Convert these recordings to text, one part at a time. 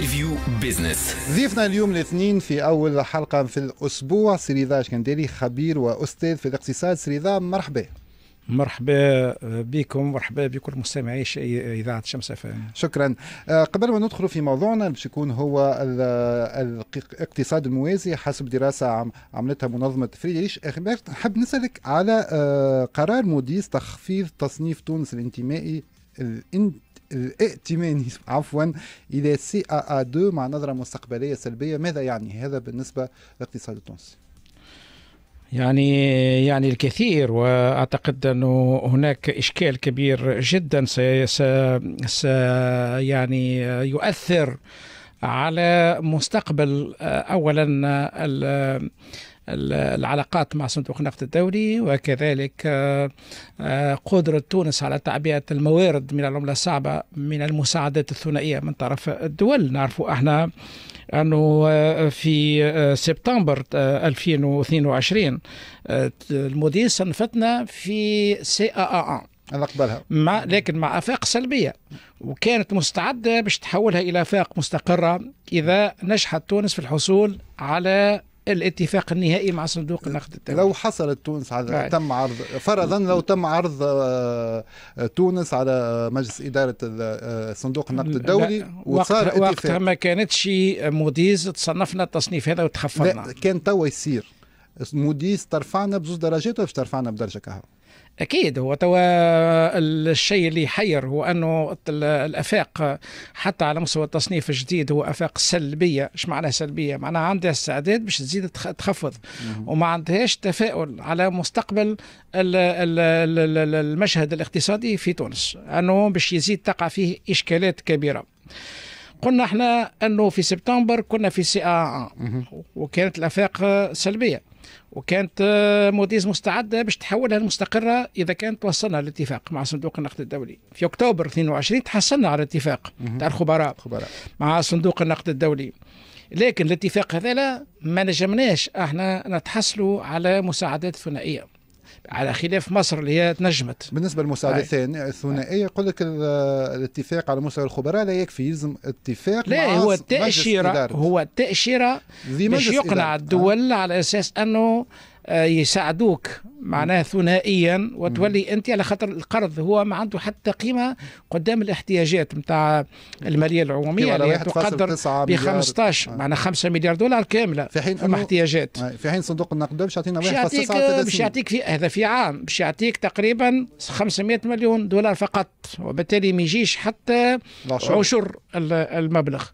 انترفيو بزنس ضيفنا اليوم الاثنين في اول حلقه في الاسبوع سريزا شكندري خبير واستاذ في الاقتصاد سريزا مرحبا مرحبا بكم مرحبا بكل مستمعي اذاعه شمس فهم. شكرا آه، قبل ما ندخل في موضوعنا باش يكون هو الاقتصاد الموازي حسب دراسه عملتها منظمه فريدريش نحب نسالك على آه، قرار موديس تخفيض تصنيف تونس الانتمائي الائتماني عفوا الى سي ا 2 مع نظره مستقبليه سلبيه ماذا يعني هذا بالنسبه للاقتصاد التونسي؟ يعني يعني الكثير واعتقد انه هناك اشكال كبير جدا سي سي يعني يؤثر على مستقبل آه، اولا العلاقات مع صندوق النقد الدولي وكذلك آه، آه، قدرة تونس على تعبئة الموارد من العملة الصعبة من المساعدات الثنائية من طرف الدول نعرف احنا أنه آه، في سبتمبر 2022 المدير صنفتنا في سي آ انا اقبلها مع لكن مع افاق سلبيه وكانت مستعده باش تحولها الى افاق مستقره اذا نجحت تونس في الحصول على الاتفاق النهائي مع صندوق النقد الدولي لو حصلت تونس على يعني. تم عرض فرضا لو تم عرض آه، تونس على مجلس اداره آه، صندوق النقد الدولي وصار وقتها, وقتها ما كانتش موديز تصنفنا التصنيف هذا وتخفضنا كان توا يصير موديز ترفعنا بزوج درجات ولا ترفعنا بدرجه كهو اكيد هو توا الشيء اللي يحير هو انه الافاق حتى على مستوى التصنيف الجديد هو افاق سلبيه ايش معناها سلبيه معناها عندها استعداد باش تزيد تخفض وما عندهاش تفاؤل على مستقبل المشهد الاقتصادي في تونس انه باش يزيد تقع فيه اشكالات كبيره قلنا احنا انه في سبتمبر كنا في سي ا وكانت الافاق سلبيه وكانت آه، موديز مستعده باش تحولها لمستقره اذا كانت توصلنا لاتفاق مع صندوق النقد الدولي في اكتوبر 22 تحصلنا على اتفاق تاع الخبراء مع صندوق النقد الدولي لكن الاتفاق هذا لا ما نجمناش احنا نتحصلوا على مساعدات ثنائيه على خلاف مصر اللي هي تنجمت بالنسبه للمساعدات الثنائيه يقول لك الاتفاق على مستوى الخبراء لا يكفي يلزم اتفاق لا مع هو التاشيره هو التاشيره باش يقنع الدول أه؟ على اساس انه آه، يساعدوك معناها ثنائيا وتولي انت على خاطر القرض هو ما عنده حتى قيمه قدام الاحتياجات نتاع الماليه العموميه اللي تقدر ب 15 آه. معناها 5 مليار دولار كامله في حين فما احتياجات آه، في حين صندوق النقد باش يعطينا 1.9 باش يعطيك في هذا في عام باش يعطيك تقريبا 500 مليون دولار فقط وبالتالي ما يجيش حتى عشر, عشر المبلغ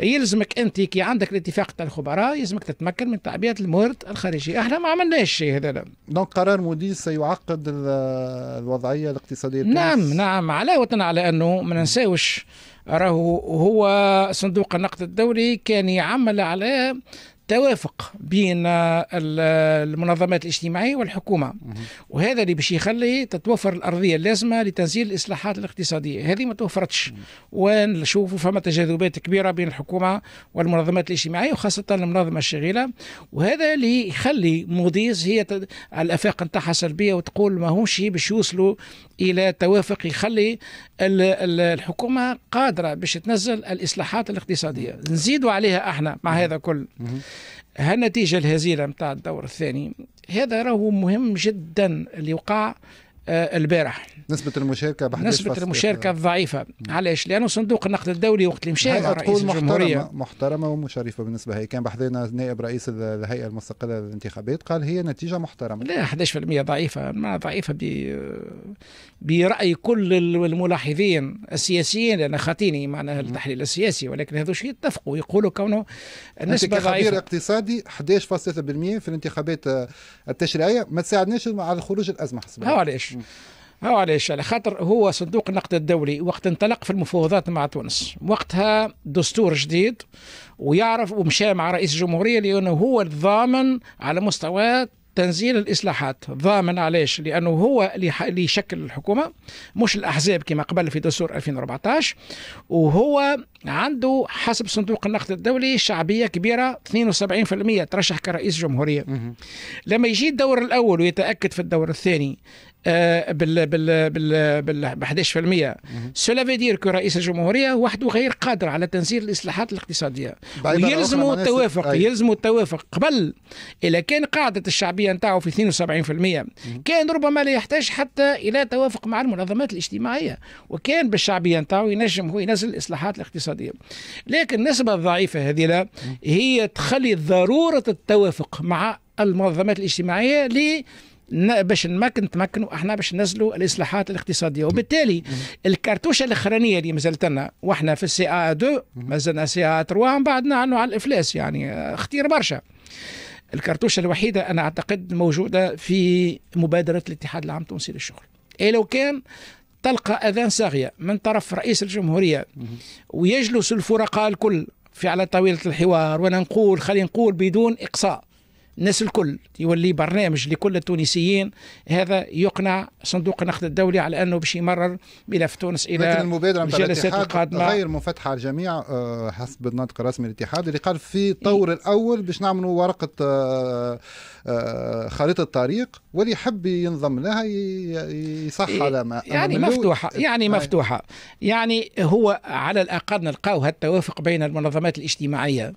يلزمك انت كي عندك الاتفاق تاع الخبراء يلزمك تتمكن من تعبئه الموارد الخارجيه احنا ما عملنا ماشي هذا دونك قرار مودي سيعقد الوضعيه الاقتصاديه التونس. نعم نعم علاوه على انه ما ننساوش راهو هو صندوق النقد الدولي كان يعمل على توافق بين المنظمات الاجتماعية والحكومة وهذا اللي باش يخلي تتوفر الأرضية اللازمة لتنزيل الإصلاحات الاقتصادية هذه ما توفرتش ونشوفوا فما تجاذبات كبيرة بين الحكومة والمنظمات الاجتماعية وخاصة المنظمة الشغيلة وهذا اللي يخلي موديز هي على الآفاق نتاعها سلبية وتقول ما همش باش يوصلوا الى توافق يخلي الحكومه قادره باش تنزل الاصلاحات الاقتصاديه نزيدوا عليها احنا مع هذا كل هالنتيجه الهزيله نتاع الدور الثاني هذا راهو مهم جدا اللي وقع آه، البارح نسبة المشاركة بحديث نسبة المشاركة الضعيفة علاش؟ لأنه صندوق النقد الدولي وقت اللي مشى رئيس محترمة الجمهورية محترمة ومشرفة بالنسبة هي كان بحذانا نائب رئيس الهيئة المستقلة للانتخابات قال هي نتيجة محترمة لا 11% ضعيفة ما ضعيفة ب... برأي كل الملاحظين السياسيين لأن خاطيني معناها التحليل السياسي ولكن هذا شيء يتفقوا يقولوا كونه النسبة ضعيفة اقتصادي 11.3% في الانتخابات آه، التشريعية ما تساعدناش على خروج الأزمة حسب علاش؟ هو علاش على خاطر هو صندوق النقد الدولي وقت انطلق في المفاوضات مع تونس وقتها دستور جديد ويعرف ومشى مع رئيس الجمهوريه لانه هو الضامن على مستوى تنزيل الاصلاحات ضامن علاش لانه هو اللي يشكل الحكومه مش الاحزاب كما قبل في دستور 2014 وهو عنده حسب صندوق النقد الدولي شعبيه كبيره 72% ترشح كرئيس جمهوريه لما يجي الدور الاول ويتاكد في الدور الثاني آه، بال بال بال بال 11% سولا في دير كو رئيس الجمهوريه وحده غير قادر على تنزيل الاصلاحات الاقتصاديه ويلزموا التوافق يلزموا التوافق قبل اذا كان قاعده الشعبيه نتاعو في 72% كان ربما لا يحتاج حتى الى توافق مع المنظمات الاجتماعيه وكان بالشعبيه نتاعو ينجم هو ينزل الاصلاحات الاقتصاديه لكن النسبه الضعيفه هذه هي تخلي ضروره التوافق مع المنظمات الاجتماعيه باش نمكن نتمكنوا احنا باش ننزلوا الاصلاحات الاقتصاديه وبالتالي الكرتوشه الاخرانيه اللي مازالت لنا واحنا في السي ا 2 مازلنا سي ا 3 بعدنا عنه على الافلاس يعني آه، اختير برشا الكرتوشه الوحيده انا اعتقد موجوده في مبادره الاتحاد العام التونسي للشغل اي لو كان تلقى اذان صاغيه من طرف رئيس الجمهوريه ويجلس الفرقاء الكل في على طاوله الحوار وانا نقول خلينا نقول بدون اقصاء الناس الكل يولي برنامج لكل التونسيين هذا يقنع صندوق النقد الدولي على انه باش يمرر ملف تونس الى المبادره الجلسات القادمه غير منفتحه على الجميع آه، حسب الناطق الرسمي الاتحاد اللي قال في الطور الاول باش نعملوا ورقه آه، آه، خريطه طريق واللي يحب ينضم لها يصح على ما يعني مفتوحه يعني مفتوحه يعني هو على الاقل نلقاو التوافق بين المنظمات الاجتماعيه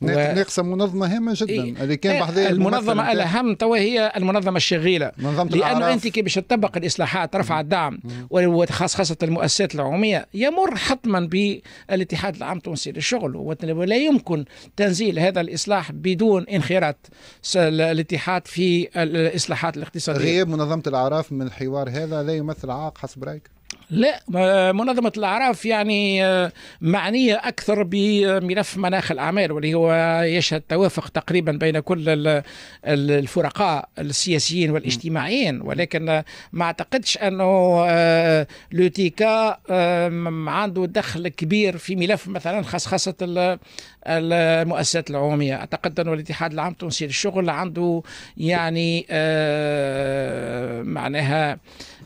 ناقصة منظمة هامة جدا إيه. اللي كان بحذايا المنظمة الأهم توا هي المنظمة الشغيلة منظمة لأنه أنت كي باش تطبق الإصلاحات رفع الدعم وخاصة المؤسسات العمومية يمر حتما بالاتحاد العام التونسي للشغل ولا يمكن تنزيل هذا الإصلاح بدون انخراط الاتحاد في الإصلاحات الاقتصادية غياب منظمة الأعراف من الحوار هذا لا يمثل عائق حسب رأيك؟ لا منظمة الأعراف يعني آه، معنية أكثر بملف مناخ الأعمال واللي هو يشهد توافق تقريبا بين كل الفرقاء السياسيين والاجتماعيين ولكن ما أعتقدش أنه آه، لوتيكا آه، عنده دخل كبير في ملف مثلا خاصة المؤسسات العمومية أعتقد أنه الاتحاد العام التونسي للشغل عنده يعني معناها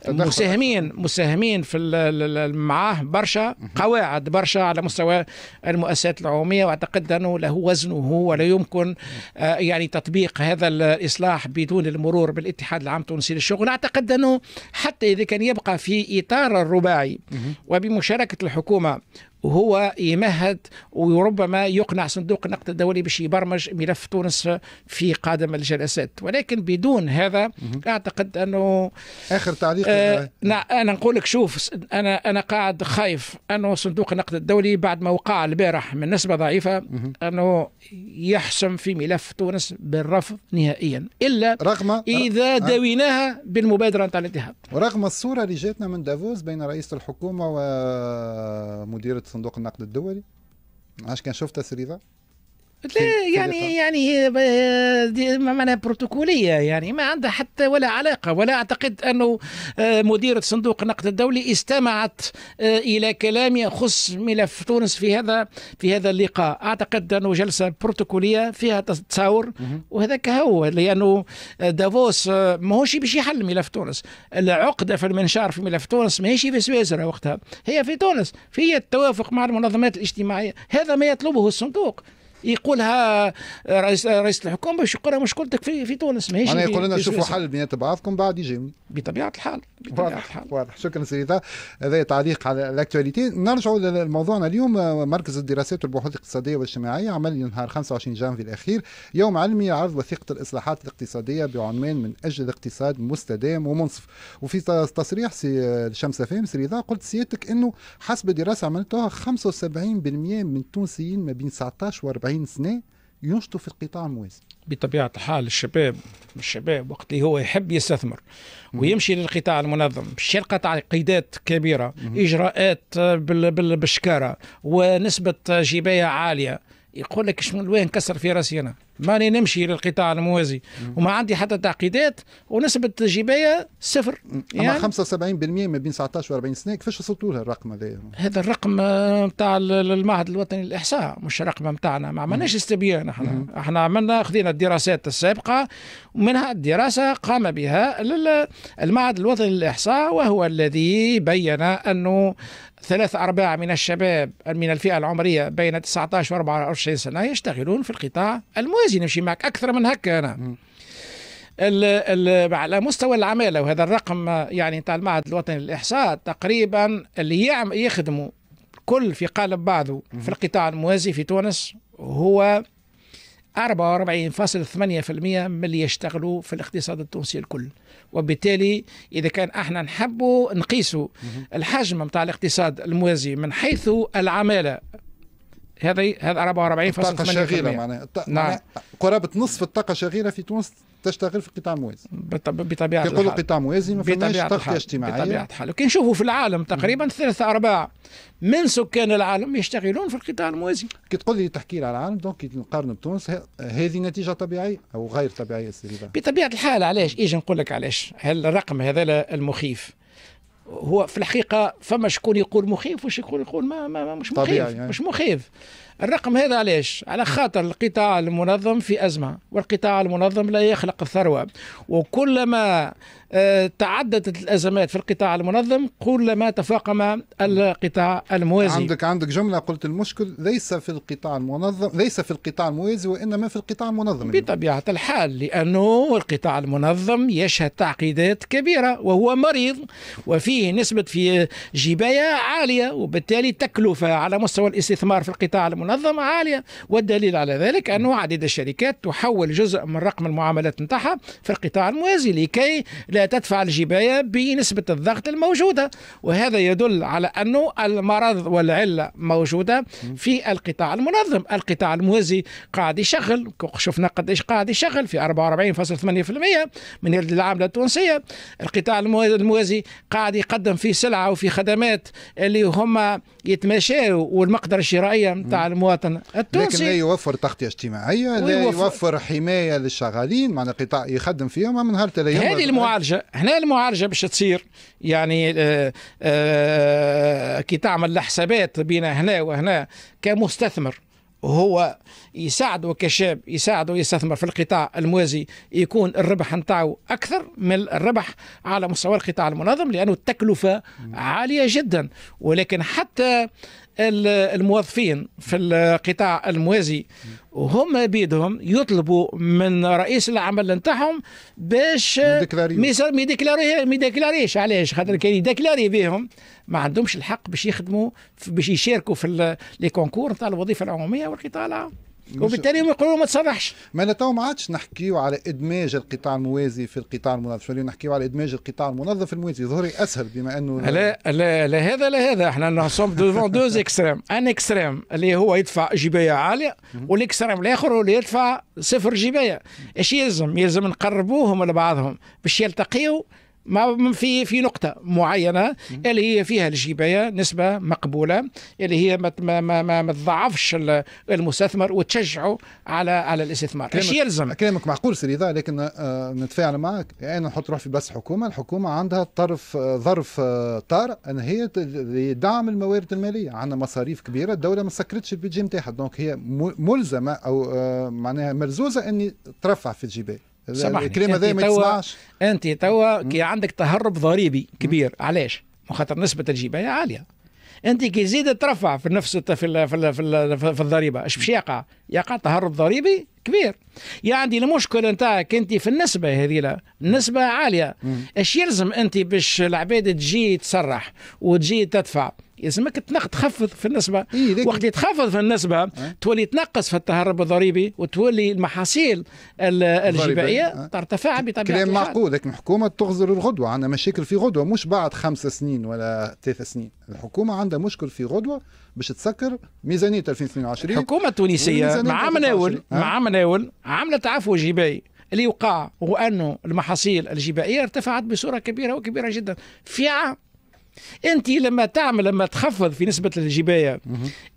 مساهمين مساهمين في في معاه برشا قواعد برشا على مستوى المؤسسات العموميه واعتقد انه له وزنه ولا يمكن آه، يعني تطبيق هذا الاصلاح بدون المرور بالاتحاد العام التونسي للشغل اعتقد انه حتى اذا كان يبقى في اطار الرباعي وبمشاركه الحكومه وهو يمهد وربما يقنع صندوق النقد الدولي باش يبرمج ملف تونس في قادم الجلسات ولكن بدون هذا اعتقد انه اخر تعليق آه نعم، انا نقول لك شوف انا انا قاعد خايف انه صندوق النقد الدولي بعد ما وقع البارح من نسبه ضعيفه انه يحسم في ملف تونس بالرفض نهائيا الا رغم اذا آه، آه. داويناها بالمبادره نتاع الاتحاد ورغم الصوره اللي جاتنا من دافوس بين رئيس الحكومه ومديره صندوق النقد الدولي علاش كنشوف تسريبه لا يعني يعني معنى بروتوكوليه يعني ما عندها حتى ولا علاقه ولا اعتقد انه آه، مديره صندوق النقد الدولي استمعت آه، الى كلام يخص ملف تونس في هذا في هذا اللقاء اعتقد انه جلسه بروتوكوليه فيها تساور وهذاك هو لانه آه، دافوس ماهوش باش يحل ملف تونس العقده في المنشار في ملف تونس ماهيش في سويسرا وقتها هي في تونس في التوافق مع المنظمات الاجتماعيه هذا ما يطلبه الصندوق يقولها رئيس رئيس الحكومه باش يقولها مشكلتك في في تونس ماهيش انا يقول لنا شوفوا حل بينات بعضكم بعد يجي بطبيعه الحال بطبيعه واضح الحال واضح شكرا سيدي هذا تعليق على الاكتواليتي نرجعوا لموضوعنا اليوم مركز الدراسات والبحوث الاقتصاديه والاجتماعيه عمل نهار 25 جانفي الاخير يوم علمي عرض وثيقه الاصلاحات الاقتصاديه بعنوان من اجل اقتصاد مستدام ومنصف وفي تصريح سي شمس فهم سريدا قلت سيادتك انه حسب دراسه عملتها 75% من التونسيين ما بين 19 و 40 40 سنه ينشطوا في القطاع الموازي بطبيعة الحال الشباب الشباب وقت اللي هو يحب يستثمر ويمشي للقطاع المنظم الشرقة تعقيدات كبيرة إجراءات بالشكارة ونسبة جباية عالية يقول لك شنو وين كسر في راسي أنا ماني نمشي للقطاع الموازي وما عندي حتى تعقيدات ونسبة الجباية صفر يعني أما 75% ما بين 19 و 40 سنة كيفاش وصلتوا لها الرقم هذا؟ هذا الرقم نتاع آه، المعهد الوطني للإحصاء مش رقم نتاعنا ما عملناش استبيان احنا احنا عملنا خذينا الدراسات السابقة ومنها الدراسة قام بها المعهد الوطني للإحصاء وهو الذي بين أنه ثلاث أرباع من الشباب من الفئة العمرية بين 19 و 24 سنة يشتغلون في القطاع الموازي موازي نمشي معك اكثر من هكا انا الـ ال ال على مستوى العماله وهذا الرقم يعني تاع المعهد الوطني للاحصاء تقريبا اللي يخدموا كل في قالب بعضه في القطاع الموازي في تونس هو 44.8% من اللي يشتغلوا في الاقتصاد التونسي الكل وبالتالي إذا كان احنا نحبوا نقيسوا الحجم متاع الاقتصاد الموازي من حيث العمالة هذا هذا 44 الطاقة الشغيرة معناها نعم قرابة نصف الطاقة شغيلة في تونس تشتغل في القطاع الموازي بطبيعة الحال قطاع موازي ما فماش تغطية اجتماعية بطبيعة الحال وكي نشوفوا في العالم تقريبا ثلاثة أرباع من سكان العالم يشتغلون في القطاع الموازي كي تقول لي تحكي على العالم دونك كي نقارن بتونس هذه نتيجة طبيعية أو غير طبيعية سيدي بطبيعة الحال علاش إيجي نقول لك علاش هل الرقم هذا المخيف هو في الحقيقه فما شكون يقول مخيف وشكون يقول ما, ما, ما مش مخيف يعني. مش مخيف الرقم هذا علاش على خاطر القطاع المنظم في ازمه والقطاع المنظم لا يخلق الثروه وكلما آه، تعددت الازمات في القطاع المنظم كلما تفاقم القطاع الموازي عندك عندك جمله قلت المشكل ليس في القطاع المنظم ليس في القطاع الموازي وانما في القطاع المنظم بطبيعه الحال لانه القطاع المنظم يشهد تعقيدات كبيره وهو مريض وفيه نسبه في جبايه عاليه وبالتالي تكلفه على مستوى الاستثمار في القطاع المنظم عاليه والدليل على ذلك انه عديد الشركات تحول جزء من رقم المعاملات نتاعها في القطاع الموازي لكي لا تدفع الجباية بنسبة الضغط الموجودة وهذا يدل على أنه المرض والعلة موجودة في القطاع المنظم القطاع الموازي قاعد يشغل شفنا قديش قاعد يشغل في 44.8% من العاملة التونسية القطاع الموازي قاعد يقدم في سلعة وفي خدمات اللي هما يتماشوا والمقدرة الشرائية نتاع المواطن التونسي لكن لا يوفر تغطية اجتماعية لا يوفر, حماية للشغالين معنا قطاع يخدم فيهم من نهار هذه المعالجة المعالجه هنا المعالجه باش تصير يعني آه، آه، كي تعمل الحسابات بين هنا وهنا كمستثمر هو يساعده كشاب يساعده يستثمر في القطاع الموازي يكون الربح نتاعو اكثر من الربح على مستوى القطاع المنظم لانه التكلفه عاليه جدا ولكن حتى الموظفين في القطاع الموازي وهم بيدهم يطلبوا من رئيس العمل نتاعهم باش ما يديكلاريه ما يديكلاريش علاش خاطر كان يديكلاري بهم ما عندهمش الحق باش يخدموا باش يشاركوا في لي كونكور نتاع الوظيفه العموميه والقطاع العام وبالتالي هم يقولوا ما تصرحش ما انا تو ما عادش نحكيو على ادماج القطاع الموازي في القطاع المنظف شو نحكيو على ادماج القطاع المنظف الموازي ظهري اسهل بما انه لا لا لا هذا لا هذا احنا نحصم دوفون دوز اكستريم ان اكستريم اللي هو يدفع جبايه عاليه والاكستريم الاخر هو اللي يدفع صفر جبايه ايش يلزم يلزم نقربوهم لبعضهم باش يلتقيوا ما في في نقطه معينه اللي هي فيها الجبايه نسبه مقبوله اللي هي ما ما ما, ما تضعفش المستثمر وتشجعه على على الاستثمار مش يلزم كلامك معقول سيدي لكن آه نتفاعل معك يعني انا نحط روحي بس حكومه الحكومه عندها طرف آه، ظرف آه، طار ان هي لدعم الموارد الماليه عندنا مصاريف كبيره الدوله ما سكرتش البيجي نتاعها دونك هي ملزمه او آه معناها مرزوزه اني ترفع في الجبايه الكلام هذا ما انت توا كي عندك تهرب ضريبي كبير علاش؟ خاطر نسبه الجيبه هي يعني عاليه انت كي زيد ترفع في نفس في الـ في الـ في, الـ في الضريبه اش باش يقع؟ يقع تهرب ضريبي كبير يعني المشكل نتاعك انت في النسبه هذه النسبه عاليه اش يلزم انت باش العباد تجي تصرح وتجي تدفع يلزمك تخفض في النسبه إيه وقت تخفض في النسبه أه؟ تولي تنقص في التهرب الضريبي وتولي المحاصيل الجبائيه أه؟ ترتفع بطبيعه كلام معقول لكن الحكومه تغزر الغدوه عندها مشاكل في غدوه مش بعد خمس سنين ولا ثلاث سنين الحكومه عندها مشكل في غدوه باش تسكر ميزانيه 2022 الحكومه التونسيه مع مناول مع أه. مناول عملت عفو جبائي اللي وقع هو انه المحاصيل الجبائيه ارتفعت بصوره كبيره وكبيره جدا في عام انت لما تعمل لما تخفض في نسبه الجبايه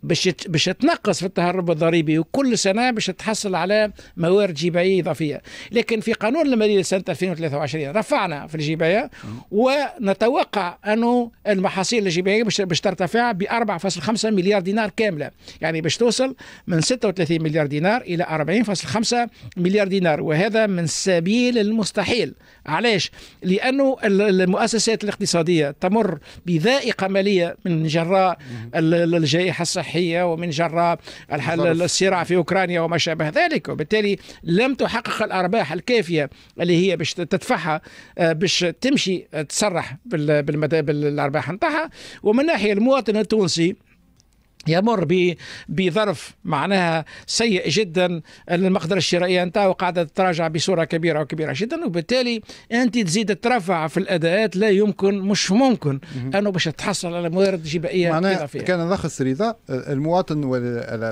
باش باش تنقص في التهرب الضريبي وكل سنه باش تحصل على موارد جبايه اضافيه لكن في قانون الماليه لسنه 2023 رفعنا في الجبايه ونتوقع انه المحاصيل الجبايه باش ترتفع ب 4.5 مليار دينار كامله يعني باش توصل من 36 مليار دينار الى 40.5 مليار دينار وهذا من سبيل المستحيل علاش لانه المؤسسات الاقتصاديه تمر بذائقه ماليه من جراء الجائحه الصحيه ومن جراء الصراع في اوكرانيا وما شابه ذلك وبالتالي لم تحقق الارباح الكافيه اللي هي باش تدفعها آه، باش تمشي آه، تسرح بالارباح نتاعها ومن ناحيه المواطن التونسي يمر بظرف معناها سيء جدا المقدرة الشرائية نتاعه قاعدة تتراجع بصورة كبيرة وكبيرة جدا وبالتالي أنت تزيد ترفع في الأداءات لا يمكن مش ممكن أنه باش تحصل على موارد جبائية معناها كان نلخص رضا المواطن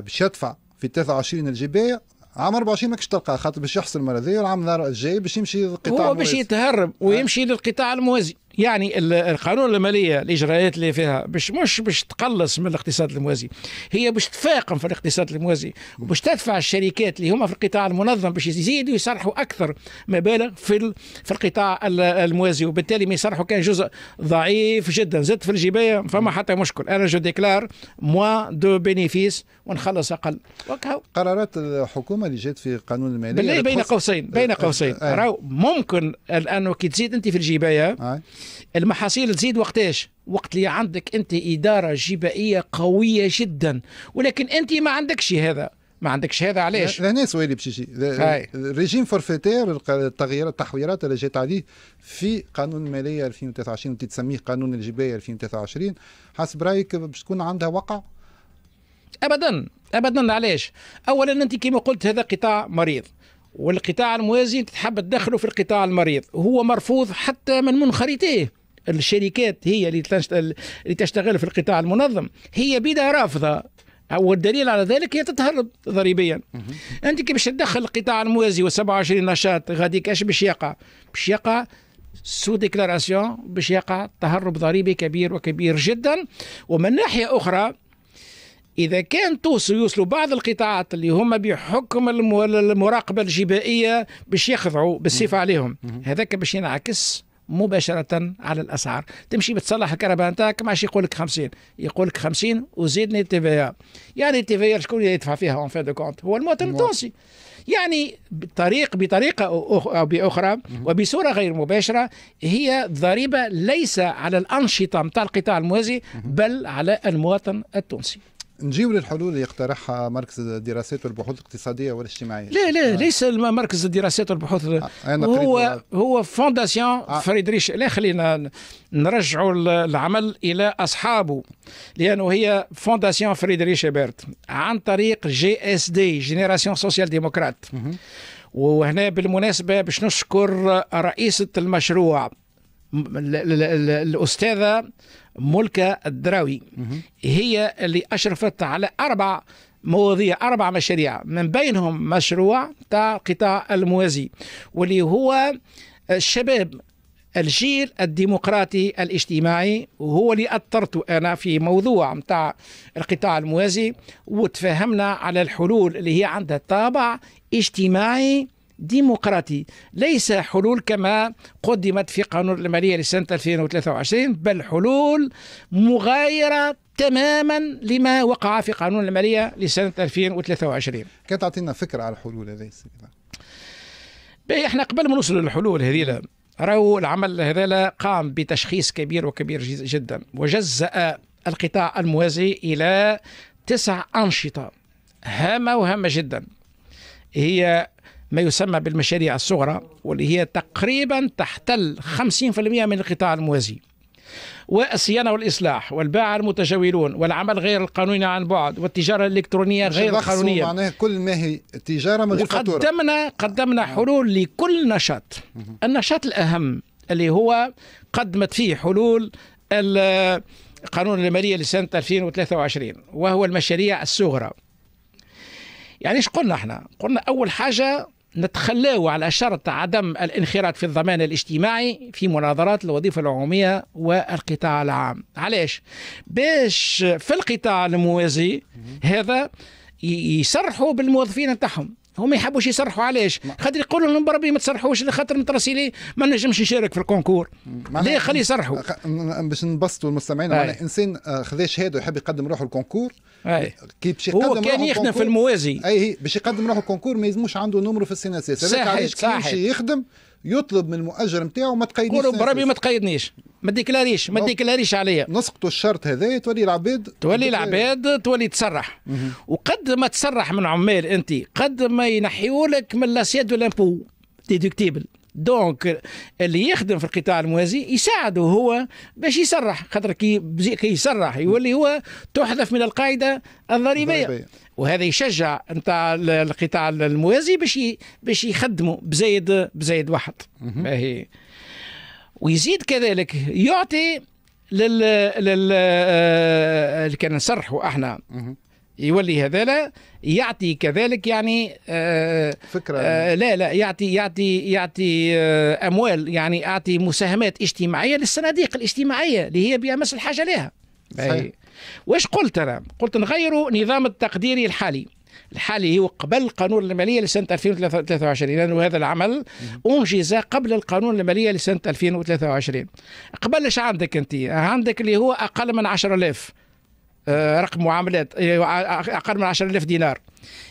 باش يدفع في 23 الجباية عام 24 ماكش تلقاه خاطر باش يحصل مرضية والعام الجاي باش يمشي للقطاع هو باش يتهرب ويمشي للقطاع الموازي يعني القانون المالية الإجراءات اللي فيها مش مش باش تقلص من الاقتصاد الموازي هي باش تفاقم في الاقتصاد الموازي وباش تدفع الشركات اللي هما في القطاع المنظم باش يزيدوا يصرحوا أكثر مبالغ في في القطاع الموازي وبالتالي ما يصرحوا كان جزء ضعيف جدا زدت في الجباية فما حتى مشكل أنا جو ديكلار موا دو بينيفيس ونخلص أقل وكهو قرارات الحكومة اللي جات في قانون المالية بين قوسين بين آه، آه، قوسين آه. راهو ممكن لأنه كي تزيد أنت في الجباية آه. المحاصيل تزيد وقتاش وقت اللي عندك انت اداره جبائيه قويه جدا ولكن انت ما عندكش هذا ما عندكش هذا علاش؟ لهنا سؤالي باش يجي ريجيم فورفيتير التغييرات التحويرات اللي جات عليه في قانون الماليه 2023 انت تسميه قانون الجبايه 2023 حسب رايك باش تكون عندها وقع؟ ابدا ابدا علاش؟ اولا انت كما قلت هذا قطاع مريض والقطاع الموازي تتحب تدخله في القطاع المريض هو مرفوض حتى من منخرطيه الشركات هي اللي تشتغل في القطاع المنظم هي بدا رافضه والدليل على ذلك هي تتهرب ضريبيا انت كي باش تدخل القطاع الموازي و27 نشاط غادي كاش باش يقع باش يقع سو ديكلاراسيون باش يقع تهرب ضريبي كبير وكبير جدا ومن ناحيه اخرى إذا كان تونسوا يوصلوا بعض القطاعات اللي هما بحكم المراقبة الجبائية باش يخضعوا بالصفة عليهم هذاك باش ينعكس مباشرة على الأسعار تمشي بتصلح الكهرباء نتاعك ماشي يقول لك 50 يقول لك 50 وزيدني التي يعني التي شكون اللي يدفع فيها اون فان دو كونت هو المواطن التونسي يعني بطريق بطريقة أو بأخرى وبصورة غير مباشرة هي ضريبة ليس على الأنشطة نتاع القطاع الموازي بل على المواطن التونسي نجيو للحلول اللي يقترحها مركز الدراسات والبحوث الاقتصاديه والاجتماعيه لا لا آه. ليس مركز الدراسات والبحوث آه. هو هو فونداسيون آه. فريدريش لا خلينا نرجعوا العمل الى اصحابه لانه هي فونداسيون فريدريش ايبرت عن طريق جي اس دي جينيراسيون سوسيال ديموكرات وهنا بالمناسبه باش نشكر رئيسه المشروع الاستاذه ملكة الدراوي هي اللي أشرفت على أربع مواضيع أربع مشاريع من بينهم مشروع تاع القطاع الموازي واللي هو الشباب الجيل الديمقراطي الاجتماعي وهو اللي أثرت أنا في موضوع متاع القطاع الموازي وتفاهمنا على الحلول اللي هي عندها طابع اجتماعي ديمقراطي ليس حلول كما قدمت في قانون المالية لسنة 2023 بل حلول مغايرة تماما لما وقع في قانون المالية لسنة 2023 كانت تعطينا فكرة على الحلول هذه باهي احنا قبل ما نوصل للحلول هذه راهو العمل هذا قام بتشخيص كبير وكبير جدا وجزأ القطاع الموازي إلى تسع أنشطة هامة وهامة جدا هي ما يسمى بالمشاريع الصغرى واللي هي تقريبا تحتل 50% من القطاع الموازي والصيانه والاصلاح والباعة المتجولون والعمل غير القانوني عن بعد والتجاره الالكترونيه غير القانونيه معناها كل ما هي تجاره من غير قدمنا قدمنا نعم. حلول لكل نشاط النشاط الاهم اللي هو قدمت فيه حلول القانون المالية لسنة 2023 وهو المشاريع الصغرى يعني ايش قلنا احنا قلنا اول حاجة نتخلاو على شرط عدم الانخراط في الضمان الاجتماعي في مناظرات الوظيفة العمومية والقطاع العام علاش؟ باش في القطاع الموازي هذا يصرحوا بالموظفين نتاعهم هم يحبوش يصرحوا علاش خاطر يقولوا لهم بربي ما تصرحوش خاطر متراسي ما نجمش نشارك في الكونكور لا خلي يصرحوا باش نبسطوا المستمعين انسان آه، خذا شهاده يحب يقدم روحه الكونكور كي باش يقدم هو كان يخدم في الموازي اي باش يقدم روحه كونكور ما يلزموش عنده نمره في السنه السادسه صحيح كي يمشي يخدم يطلب من المؤجر نتاعو ما تقيدنيش قولوا بربي ما تقيدنيش ما ديكلاريش ما ديكلاريش عليا نسقطوا الشرط هذا تولي العباد تولي العباد تولي تسرح وقد ما تسرح من عمال انت قد ما ينحيولك من لاسياد دو لامبو ديدكتيبل دونك اللي يخدم في القطاع الموازي يساعده هو باش يسرح خاطر كي كي يسرح يولي هو تحذف من القاعده الضريبيه وهذا يشجع نتاع القطاع الموازي باش باش يخدموا بزايد بزايد واحد باهي ويزيد كذلك يعطي لل لل آه، اللي كان نصرحوا احنا يولي هذا لا يعطي كذلك يعني آه فكرة آه لا لا يعطي يعطي يعطي آه أموال يعني يعطي مساهمات اجتماعية للصناديق الاجتماعية اللي هي بأمس الحاجة لها واش قلت أنا قلت نغيروا نظام التقديري الحالي الحالي هو قبل القانون الماليه لسنه 2023 لانه هذا العمل انجز قبل القانون الماليه لسنه 2023 قبل ايش عندك انت عندك اللي هو اقل من 10000 آه، رقم معاملات آه، آه، اقل من 10000 دينار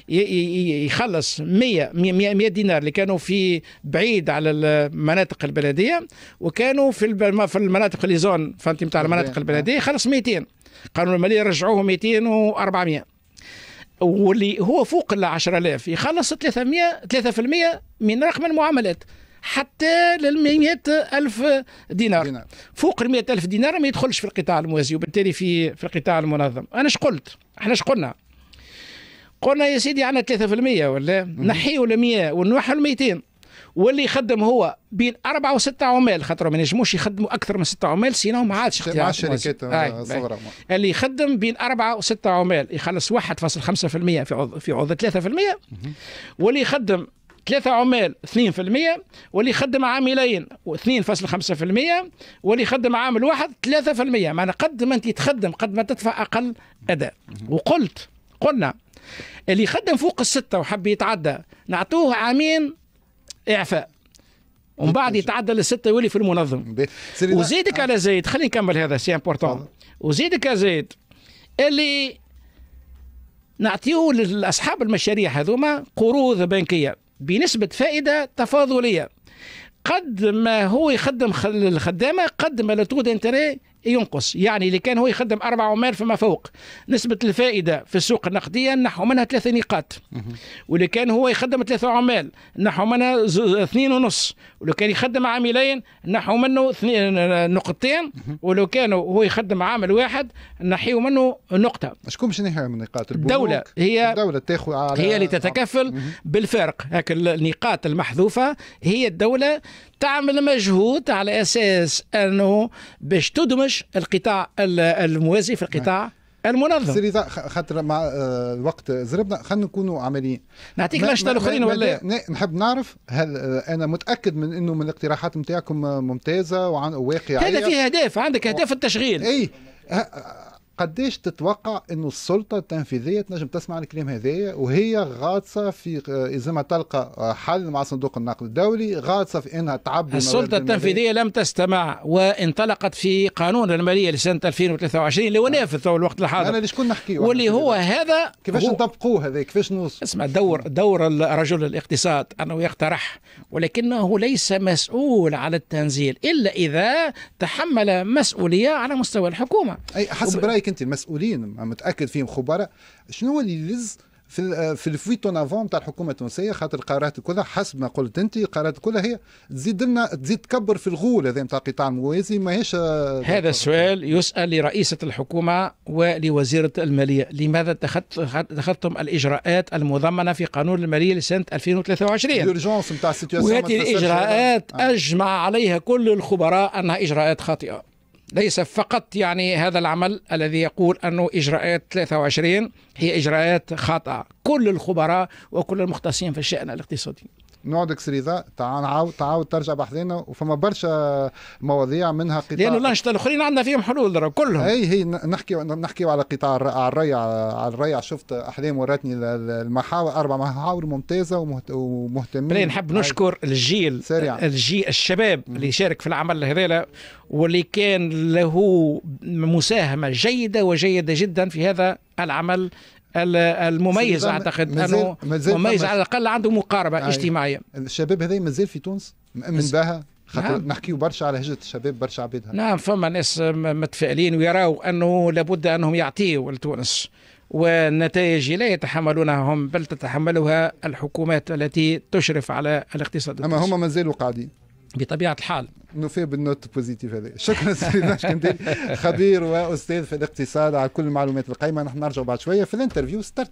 يخلص 100 100 دينار اللي كانوا في بعيد على المناطق البلديه وكانوا في في المناطق اللي زون فهمتي نتاع المناطق البلديه يخلص 200 قانون الماليه رجعوه 200 و400 واللي هو فوق ال 10000 يخلص 300 3% من رقم المعاملات حتى لل ألف دينار, دينار. فوق ال ألف دينار ما يدخلش في القطاع الموازي وبالتالي في في القطاع المنظم انا اش قلت احنا اش قلنا قلنا يا سيدي عندنا 3% ولا نحيوا ال 100 ونوحوا ال 200 واللي يخدم هو بين أربعة وستة عمال خاطر ما ينجموش يخدموا أكثر من ستة عمال سينا ما عادش اختيار مع الشركات الصغرى اللي يخدم بين أربعة وستة عمال يخلص 1.5% في عوض في عوض 3% واللي يخدم ثلاثة عمال 2% واللي خدم عاملين 2.5% واللي خدم عامل واحد 3% معناها قد ما أنت تخدم قد ما تدفع أقل أداء وقلت قلنا اللي خدم فوق الستة وحب يتعدى نعطوه عامين إعفاء ومن بعد يتعدى للستة يولي في المنظم وزيدك على آه. زيد خلينا نكمل هذا سي امبورتون وزيدك على زيد اللي نعطيه لاصحاب المشاريع هذوما قروض بنكيه بنسبة فائدة تفاضلية قد ما هو يخدم الخدامة قد ما لا تود انتري ينقص يعني اللي كان هو يخدم أربع عمال فما فوق نسبة الفائدة في السوق النقدية نحو منها ثلاثة نقاط واللي كان هو يخدم ثلاثة عمال نحو منها اثنين ونص ولو كان يخدم عاملين نحو منه اثنين نقطتين ولو كان هو يخدم عامل واحد نحيو منه نقطة شكون باش نحيو من نقاط الدولة هي الدولة تاخذ على هي اللي تتكفل مه. بالفارق هاك النقاط المحذوفة هي الدولة تعمل مجهود على أساس أنه باش تدمج يناقش القطاع الموازي في القطاع المنظم سيري خاطر مع آه، الوقت زربنا خلينا نكونوا عمليين نعطيك الاشياء الاخرين ولا نحب نعرف هل آه، انا متاكد من انه من الاقتراحات نتاعكم ممتازه وواقعيه هذا فيه اهداف عندك اهداف التشغيل اي آه، قديش تتوقع انه السلطه التنفيذيه تنجم تسمع الكلام هذايا وهي غاطسه في آه، اذا ما تلقى حل مع صندوق النقد الدولي غاطسه في انها تعبي السلطه التنفيذيه لم تستمع وانطلقت في قانون الماليه لسنه 2023 اللي هو آه. نافذ في الوقت الحاضر انا اللي شكون نحكي واللي هو هذا كيفاش نطبقوه هذا كيفاش نوصل اسمع دور دور رجل الاقتصاد انه يقترح ولكنه ليس مسؤول على التنزيل الا اذا تحمل مسؤوليه على مستوى الحكومه اي حسب رايك عليك انت المسؤولين متاكد فيهم خبراء شنو هو اللي يلز في في الفويت اون افون تاع الحكومه التونسيه خاطر القرارات كلها حسب ما قلت انت القرارات كلها هي تزيد لنا تزيد تكبر في الغول هذا نتاع القطاع الموازي ماهيش هذا السؤال يسال لرئيسه الحكومه ولوزيره الماليه لماذا اتخذتم الاجراءات المضمنه في قانون الماليه لسنه 2023 الارجونس نتاع وهذه الاجراءات آه. اجمع عليها كل الخبراء انها اجراءات خاطئه ليس فقط يعني هذا العمل الذي يقول أنه إجراءات 23 هي إجراءات خاطئة كل الخبراء وكل المختصين في الشأن الاقتصادي نقعدك سريزا تعاود تعاود ترجع بحذنا وفما برشا مواضيع منها قطاع لانه الانشطه الاخرين عندنا فيهم حلول راه كلهم اي هي نحكي نحكي على قطاع على الريع على الريع شفت احلام وراتني المحاور اربع محاور ممتازه ومهتمين نحب نشكر الجيل سريع. الجيل الشباب اللي شارك في العمل هذا واللي كان له مساهمه جيده وجيده جدا في هذا العمل المميز اعتقد انه مميز على الاقل عنده مقاربه أي. اجتماعيه الشباب هذا مازال في تونس مأمن بها خاطر نعم. نحكيو برشا على هجره الشباب برشا عبيدها نعم فما ناس متفائلين ويراو انه لابد انهم يعطيوا لتونس والنتائج لا يتحملونها هم بل تتحملها الحكومات التي تشرف على الاقتصاد اما هم مازالوا قاعدين بطبيعه الحال نوفي بالنوت بوزيتيف هذا شكرا سي ناشكندي خبير واستاذ في الاقتصاد على كل المعلومات القيمه نحن نرجع بعد شويه في الانترفيو ستارت